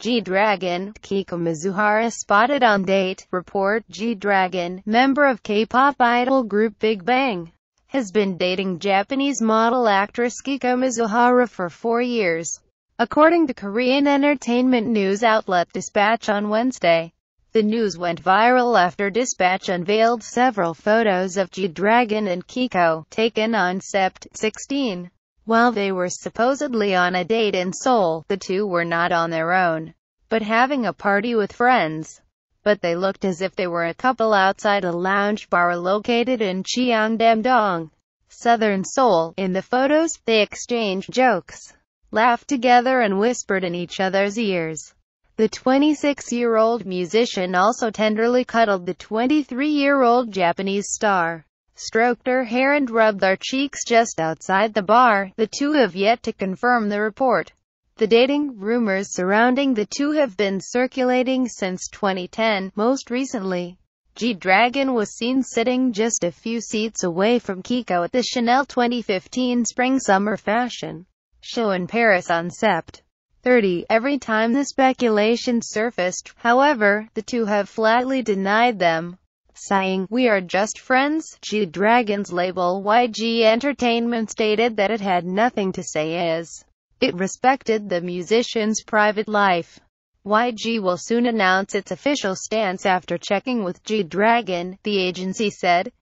G-Dragon, Kiko Mizuhara spotted on date, report, G-Dragon, member of K-pop idol group Big Bang, has been dating Japanese model actress Kiko Mizuhara for four years. According to Korean entertainment news outlet Dispatch on Wednesday, the news went viral after Dispatch unveiled several photos of G-Dragon and Kiko, taken on Sept. 16. While they were supposedly on a date in Seoul, the two were not on their own, but having a party with friends. But they looked as if they were a couple outside a lounge bar located in Cheongdam-dong, southern Seoul. In the photos, they exchanged jokes, laughed together and whispered in each other's ears. The 26-year-old musician also tenderly cuddled the 23-year-old Japanese star stroked her hair and rubbed her cheeks just outside the bar. The two have yet to confirm the report. The dating rumors surrounding the two have been circulating since 2010, most recently. G-Dragon was seen sitting just a few seats away from Kiko at the Chanel 2015 Spring-Summer Fashion Show in Paris on Sept. 30 every time the speculation surfaced, however, the two have flatly denied them saying, We are just friends. G Dragon's label YG Entertainment stated that it had nothing to say as it respected the musician's private life. YG will soon announce its official stance after checking with G Dragon, the agency said.